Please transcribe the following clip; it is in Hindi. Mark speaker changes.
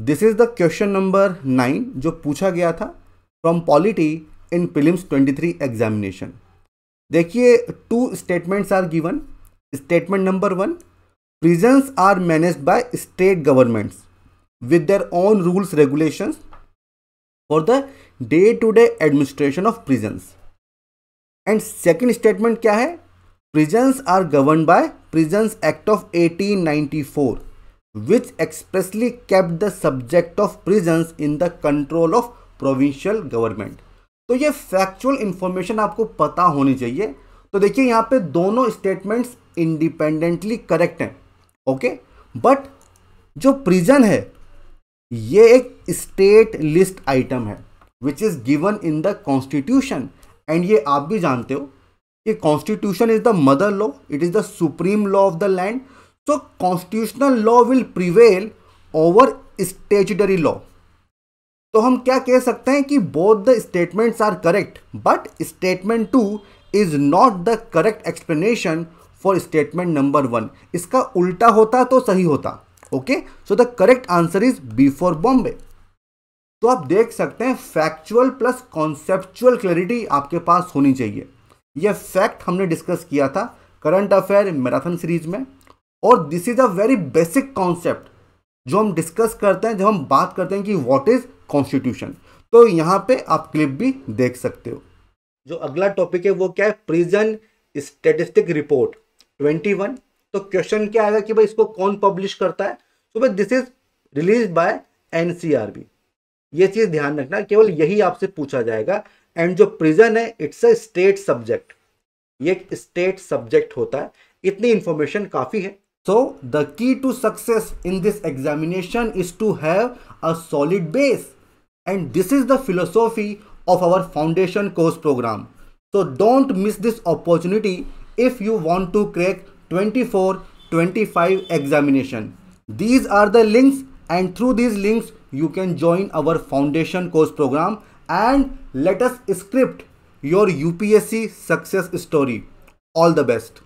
Speaker 1: This is the question number nine जो पूछा गया था from polity in twenty three examination देखिए two statements are given statement number one prisons are manage by state governments with their own rules regulation for the day to day administration of prisons and second statement क्या है prisons are govern by prisons act of eighteen ninety four which expressly kept the subject of prisons in the control of provincial government. तो ये फैक्चुअल इंफॉर्मेशन आपको पता होनी चाहिए तो देखिए यहाँ पे दोनों स्टेटमेंट्स इंडिपेंडेंटली करेक्ट हैं ओके बट जो प्रिजन है ये एक स्टेट लिस्ट आइटम है which is given in the constitution and ये आप भी जानते हो कि constitution is the mother law it is the supreme law of the land So constitutional law will prevail over statutory law तो हम क्या कह सकते हैं कि both the statements are correct but statement two is not the correct explanation for statement number one इसका उल्टा होता तो सही होता okay so the correct answer is B for Bombay तो आप देख सकते हैं फैक्चुअल प्लस कॉन्सेप्चुअल क्लैरिटी आपके पास होनी चाहिए यह फैक्ट हमने डिस्कस किया था करंट अफेयर मैराथन सीरीज में और this is a very basic concept जो हम डिस्कस करते हैं जब हम बात करते हैं कि वॉट इज कॉन्स्टिट्यूशन तो यहाँ पे आप क्लिप भी देख सकते हो जो अगला टॉपिक है वो क्या है प्रिजन स्टेटिस्टिक रिपोर्ट 21 तो क्वेश्चन क्या आएगा कि भाई इसको कौन पब्लिश करता है तो भाई this is release by NCRB ये चीज ध्यान रखना केवल यही आपसे पूछा जाएगा एंड जो प्रिजन है इट्स अ स्टेट सब्जेक्ट ये एक स्टेट सब्जेक्ट होता है इतनी इंफॉर्मेशन काफ़ी है So the key to success in this examination is to have a solid base. And this is the philosophy of our foundation course program. So don't miss this opportunity if you want to crack 24, 25 examination. These are the links and through these links you can join our foundation course program and let us script your UPSC success story. All the best.